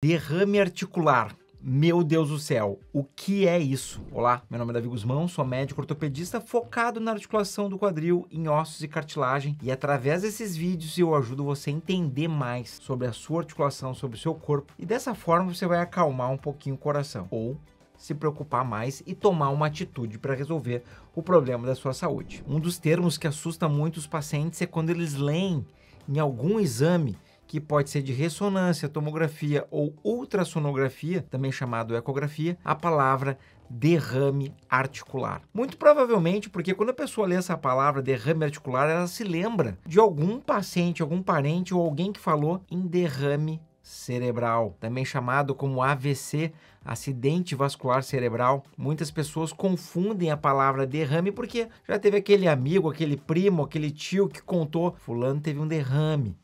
Derrame articular. Meu Deus do céu, o que é isso? Olá, meu nome é Davi Guzmão, sou médico ortopedista focado na articulação do quadril, em ossos e cartilagem, e através desses vídeos eu ajudo você a entender mais sobre a sua articulação, sobre o seu corpo, e dessa forma você vai acalmar um pouquinho o coração, ou se preocupar mais e tomar uma atitude para resolver o problema da sua saúde. Um dos termos que assusta muito os pacientes é quando eles leem em algum exame que pode ser de ressonância, tomografia ou ultrassonografia, também chamado ecografia, a palavra derrame articular. Muito provavelmente porque quando a pessoa lê essa palavra derrame articular, ela se lembra de algum paciente, algum parente ou alguém que falou em derrame cerebral, também chamado como AVC, acidente vascular cerebral. Muitas pessoas confundem a palavra derrame porque já teve aquele amigo, aquele primo, aquele tio que contou fulano teve um derrame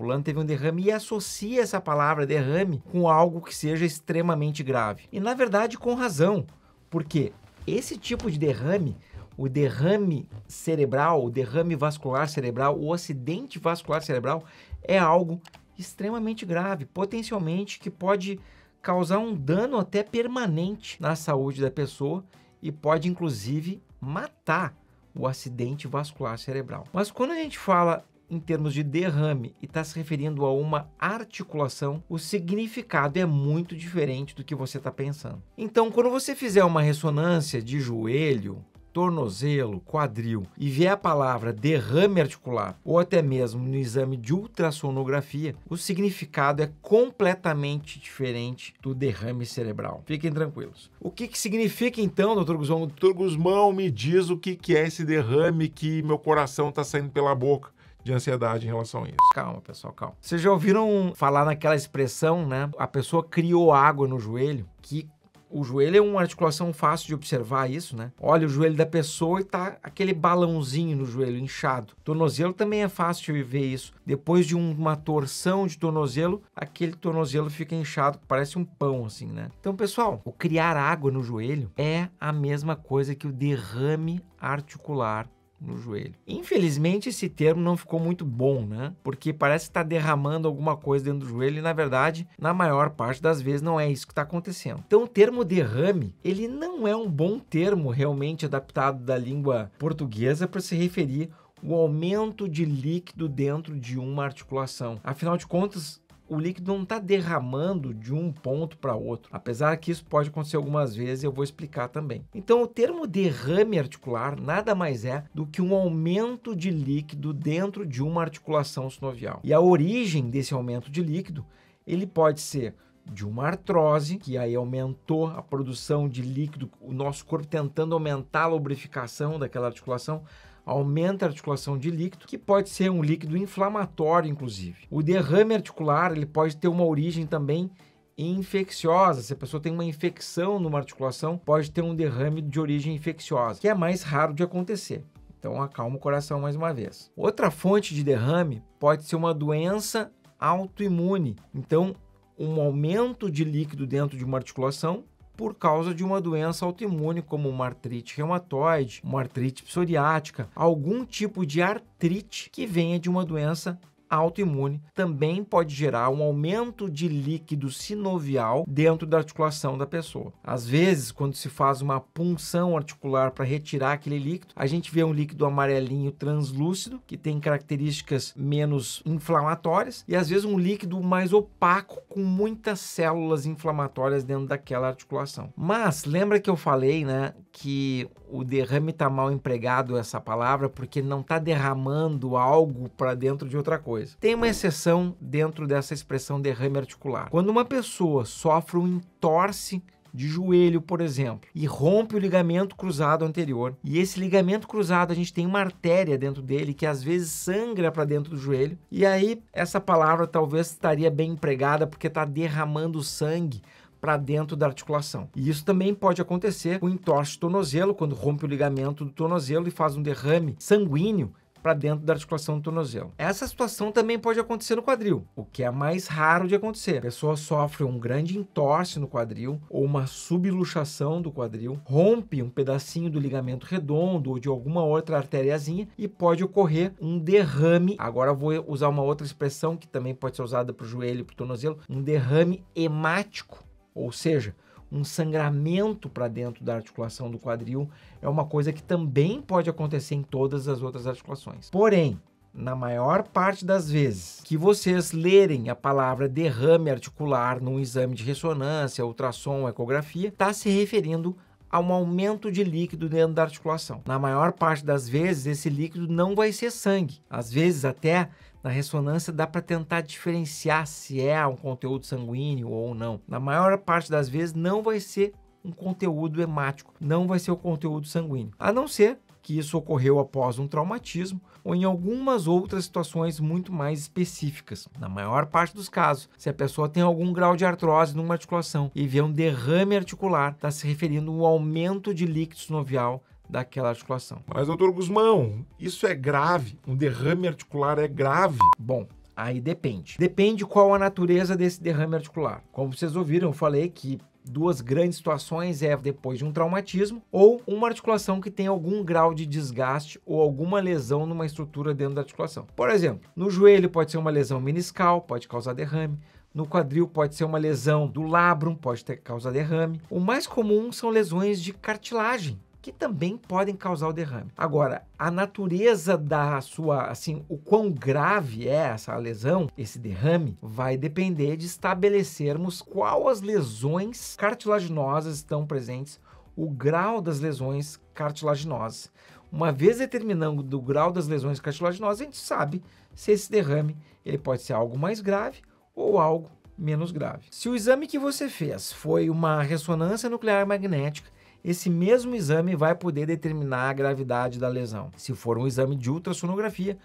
fulano teve um derrame e associa essa palavra derrame com algo que seja extremamente grave. E na verdade com razão, porque esse tipo de derrame o derrame cerebral, o derrame vascular cerebral, o acidente vascular cerebral é algo extremamente grave, potencialmente que pode causar um dano até permanente na saúde da pessoa e pode inclusive matar o acidente vascular cerebral. Mas quando a gente fala em termos de derrame e está se referindo a uma articulação, o significado é muito diferente do que você está pensando. Então, quando você fizer uma ressonância de joelho, tornozelo, quadril e vier a palavra derrame articular ou até mesmo no exame de ultrassonografia, o significado é completamente diferente do derrame cerebral. Fiquem tranquilos. O que, que significa então, doutor Guzmão? Doutor Guzmão, me diz o que, que é esse derrame que meu coração está saindo pela boca de ansiedade em relação a isso. Calma, pessoal, calma. Vocês já ouviram falar naquela expressão, né? A pessoa criou água no joelho, que o joelho é uma articulação fácil de observar isso, né? Olha o joelho da pessoa e tá aquele balãozinho no joelho inchado. Tornozelo também é fácil de ver isso. Depois de uma torção de tornozelo, aquele tornozelo fica inchado, parece um pão assim, né? Então, pessoal, o criar água no joelho é a mesma coisa que o derrame articular no joelho. Infelizmente, esse termo não ficou muito bom, né? Porque parece que está derramando alguma coisa dentro do joelho e, na verdade, na maior parte das vezes não é isso que está acontecendo. Então, o termo derrame, ele não é um bom termo realmente adaptado da língua portuguesa para se referir o aumento de líquido dentro de uma articulação. Afinal de contas, o líquido não está derramando de um ponto para outro. Apesar que isso pode acontecer algumas vezes, eu vou explicar também. Então, o termo derrame articular nada mais é do que um aumento de líquido dentro de uma articulação sinovial. E a origem desse aumento de líquido, ele pode ser de uma artrose, que aí aumentou a produção de líquido, o nosso corpo tentando aumentar a lubrificação daquela articulação, aumenta a articulação de líquido, que pode ser um líquido inflamatório, inclusive. O derrame articular ele pode ter uma origem também infecciosa. Se a pessoa tem uma infecção numa articulação, pode ter um derrame de origem infecciosa, que é mais raro de acontecer. Então acalma o coração mais uma vez. Outra fonte de derrame pode ser uma doença autoimune. Então, um aumento de líquido dentro de uma articulação por causa de uma doença autoimune, como uma artrite reumatoide, uma artrite psoriática, algum tipo de artrite que venha de uma doença autoimune também pode gerar um aumento de líquido sinovial dentro da articulação da pessoa. Às vezes, quando se faz uma punção articular para retirar aquele líquido, a gente vê um líquido amarelinho translúcido, que tem características menos inflamatórias, e às vezes um líquido mais opaco, com muitas células inflamatórias dentro daquela articulação. Mas lembra que eu falei, né, que o derrame está mal empregado essa palavra porque não está derramando algo para dentro de outra coisa. Tem uma exceção dentro dessa expressão derrame articular. Quando uma pessoa sofre um entorse de joelho, por exemplo, e rompe o ligamento cruzado anterior. E esse ligamento cruzado, a gente tem uma artéria dentro dele que às vezes sangra para dentro do joelho. E aí essa palavra talvez estaria bem empregada porque está derramando sangue para dentro da articulação. E isso também pode acontecer com entorse de tornozelo, quando rompe o ligamento do tornozelo e faz um derrame sanguíneo para dentro da articulação do tornozelo. Essa situação também pode acontecer no quadril, o que é mais raro de acontecer. A pessoa sofre um grande entorse no quadril ou uma subluxação do quadril, rompe um pedacinho do ligamento redondo ou de alguma outra artériazinha e pode ocorrer um derrame. Agora vou usar uma outra expressão que também pode ser usada para o joelho e para o tornozelo, um derrame hemático, ou seja, um sangramento para dentro da articulação do quadril é uma coisa que também pode acontecer em todas as outras articulações. Porém, na maior parte das vezes que vocês lerem a palavra derrame articular num exame de ressonância, ultrassom, ecografia, está se referindo a um aumento de líquido dentro da articulação. Na maior parte das vezes, esse líquido não vai ser sangue. Às vezes, até na ressonância dá para tentar diferenciar se é um conteúdo sanguíneo ou não. Na maior parte das vezes, não vai ser um conteúdo hemático, não vai ser o conteúdo sanguíneo. A não ser que isso ocorreu após um traumatismo ou em algumas outras situações muito mais específicas. Na maior parte dos casos, se a pessoa tem algum grau de artrose numa articulação e vê um derrame articular, está se referindo a um aumento de líquido sinovial daquela articulação. Mas, doutor Guzmão, isso é grave? Um derrame articular é grave? Bom, Aí depende. Depende qual a natureza desse derrame articular. Como vocês ouviram, eu falei que duas grandes situações é depois de um traumatismo ou uma articulação que tem algum grau de desgaste ou alguma lesão numa estrutura dentro da articulação. Por exemplo, no joelho pode ser uma lesão meniscal, pode causar derrame. No quadril pode ser uma lesão do labrum, pode ter causado derrame. O mais comum são lesões de cartilagem, que também podem causar o derrame. Agora, a natureza da sua, assim, o quão grave é essa lesão, esse derrame, vai depender de estabelecermos qual as lesões cartilaginosas estão presentes, o grau das lesões cartilaginosas. Uma vez determinando o grau das lesões cartilaginosas, a gente sabe se esse derrame ele pode ser algo mais grave ou algo menos grave. Se o exame que você fez foi uma ressonância nuclear magnética esse mesmo exame vai poder determinar a gravidade da lesão. Se for um exame de ultrassonografia,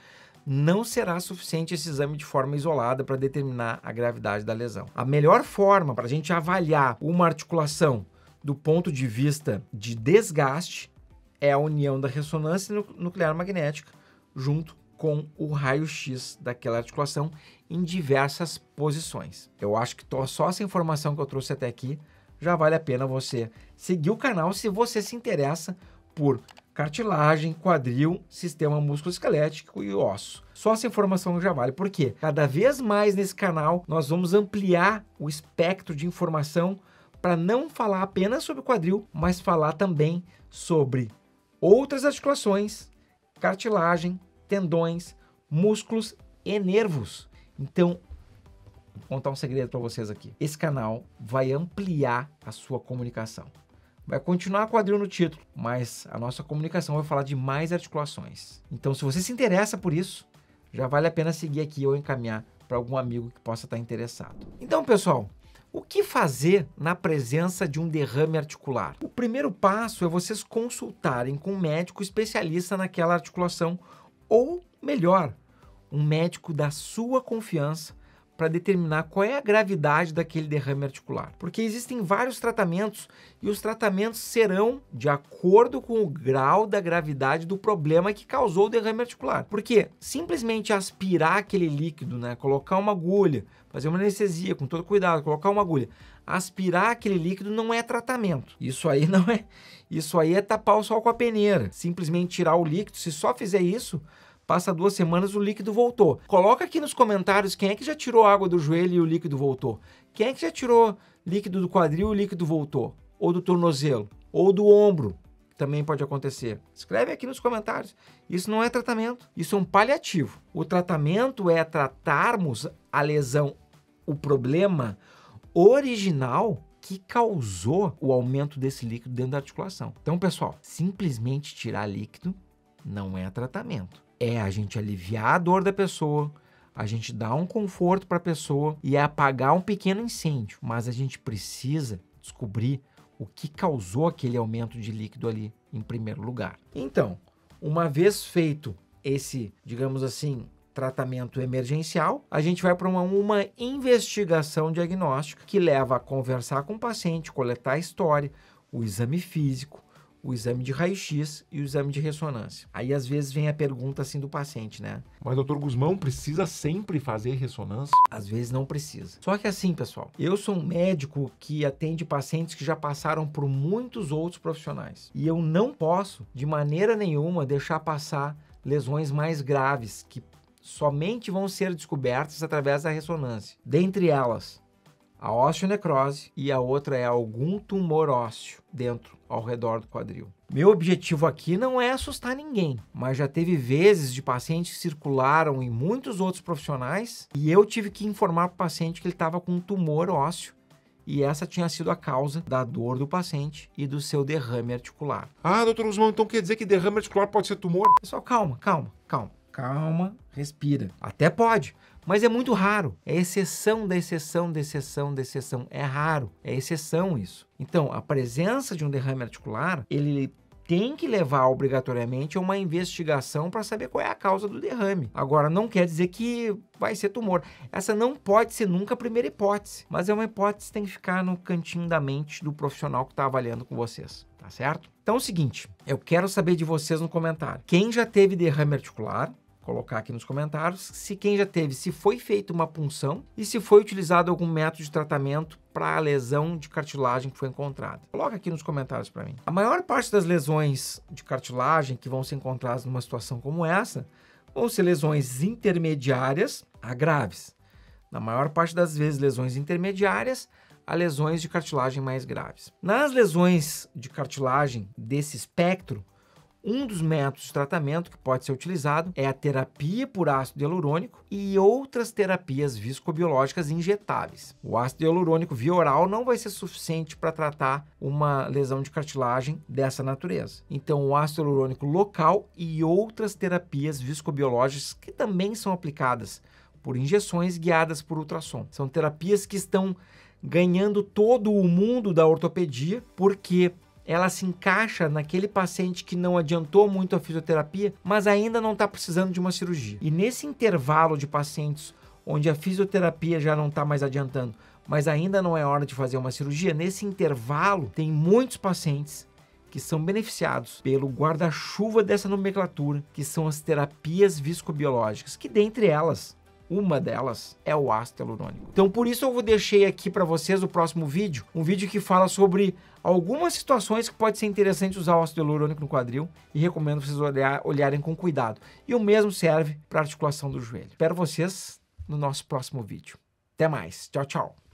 não será suficiente esse exame de forma isolada para determinar a gravidade da lesão. A melhor forma para a gente avaliar uma articulação do ponto de vista de desgaste é a união da ressonância nuclear magnética junto com o raio-x daquela articulação em diversas posições. Eu acho que só essa informação que eu trouxe até aqui já vale a pena você seguir o canal se você se interessa por cartilagem, quadril, sistema musculoesquelético e osso. Só essa informação já vale, porque cada vez mais nesse canal nós vamos ampliar o espectro de informação para não falar apenas sobre quadril, mas falar também sobre outras articulações, cartilagem, tendões, músculos e nervos. Então contar um segredo para vocês aqui. Esse canal vai ampliar a sua comunicação. Vai continuar quadril no título, mas a nossa comunicação vai falar de mais articulações. Então, se você se interessa por isso, já vale a pena seguir aqui ou encaminhar para algum amigo que possa estar tá interessado. Então, pessoal, o que fazer na presença de um derrame articular? O primeiro passo é vocês consultarem com um médico especialista naquela articulação ou, melhor, um médico da sua confiança para determinar qual é a gravidade daquele derrame articular. Porque existem vários tratamentos e os tratamentos serão de acordo com o grau da gravidade do problema que causou o derrame articular. Porque simplesmente aspirar aquele líquido, né, colocar uma agulha, fazer uma anestesia com todo cuidado, colocar uma agulha, aspirar aquele líquido não é tratamento. Isso aí não é, isso aí é tapar o sol com a peneira. Simplesmente tirar o líquido, se só fizer isso, Passa duas semanas, o líquido voltou. Coloca aqui nos comentários quem é que já tirou água do joelho e o líquido voltou. Quem é que já tirou líquido do quadril e o líquido voltou? Ou do tornozelo? Ou do ombro? também pode acontecer. Escreve aqui nos comentários. Isso não é tratamento, isso é um paliativo. O tratamento é tratarmos a lesão, o problema original que causou o aumento desse líquido dentro da articulação. Então, pessoal, simplesmente tirar líquido não é tratamento é a gente aliviar a dor da pessoa, a gente dar um conforto para a pessoa e é apagar um pequeno incêndio, mas a gente precisa descobrir o que causou aquele aumento de líquido ali em primeiro lugar. Então, uma vez feito esse, digamos assim, tratamento emergencial, a gente vai para uma, uma investigação diagnóstica que leva a conversar com o paciente, coletar a história, o exame físico, o exame de raio-x e o exame de ressonância. Aí às vezes vem a pergunta assim do paciente, né? Mas doutor Guzmão precisa sempre fazer ressonância? Às vezes não precisa. Só que assim, pessoal, eu sou um médico que atende pacientes que já passaram por muitos outros profissionais. E eu não posso de maneira nenhuma deixar passar lesões mais graves que somente vão ser descobertas através da ressonância. Dentre elas, a osteonecrose e a outra é algum tumor ósseo dentro, ao redor do quadril. Meu objetivo aqui não é assustar ninguém, mas já teve vezes de pacientes que circularam em muitos outros profissionais e eu tive que informar para o paciente que ele estava com um tumor ósseo e essa tinha sido a causa da dor do paciente e do seu derrame articular. Ah, doutor Usman, então quer dizer que derrame articular pode ser tumor? Pessoal, calma, calma, calma calma, respira. Até pode, mas é muito raro. É exceção da exceção da exceção da exceção. É raro, é exceção isso. Então, a presença de um derrame articular, ele tem que levar obrigatoriamente a uma investigação para saber qual é a causa do derrame. Agora, não quer dizer que vai ser tumor. Essa não pode ser nunca a primeira hipótese, mas é uma hipótese que tem que ficar no cantinho da mente do profissional que está avaliando com vocês, tá certo? Então é o seguinte, eu quero saber de vocês no comentário. Quem já teve derrame articular, colocar aqui nos comentários se quem já teve, se foi feita uma punção e se foi utilizado algum método de tratamento para a lesão de cartilagem que foi encontrada. Coloca aqui nos comentários para mim. A maior parte das lesões de cartilagem que vão ser encontradas numa situação como essa vão ser lesões intermediárias a graves. Na maior parte das vezes, lesões intermediárias a lesões de cartilagem mais graves. Nas lesões de cartilagem desse espectro, um dos métodos de tratamento que pode ser utilizado é a terapia por ácido hialurônico e outras terapias viscobiológicas injetáveis. O ácido hialurônico via oral não vai ser suficiente para tratar uma lesão de cartilagem dessa natureza. Então, o ácido hialurônico local e outras terapias viscobiológicas que também são aplicadas por injeções guiadas por ultrassom. São terapias que estão ganhando todo o mundo da ortopedia porque ela se encaixa naquele paciente que não adiantou muito a fisioterapia, mas ainda não está precisando de uma cirurgia. E nesse intervalo de pacientes onde a fisioterapia já não está mais adiantando, mas ainda não é hora de fazer uma cirurgia, nesse intervalo tem muitos pacientes que são beneficiados pelo guarda-chuva dessa nomenclatura, que são as terapias viscobiológicas, que dentre elas uma delas é o ácido hialurônico. Então, por isso eu deixei aqui para vocês o próximo vídeo, um vídeo que fala sobre algumas situações que pode ser interessante usar o ácido hialurônico no quadril e recomendo vocês olhar, olharem com cuidado. E o mesmo serve para articulação do joelho. Espero vocês no nosso próximo vídeo. Até mais. Tchau, tchau.